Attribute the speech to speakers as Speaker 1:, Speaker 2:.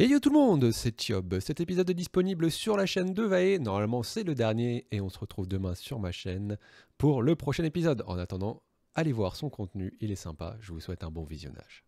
Speaker 1: Et yo tout le monde, c'est Tiob. Cet épisode est disponible sur la chaîne de Vae. Normalement, c'est le dernier et on se retrouve demain sur ma chaîne pour le prochain épisode. En attendant, allez voir son contenu, il est sympa. Je vous souhaite un bon visionnage.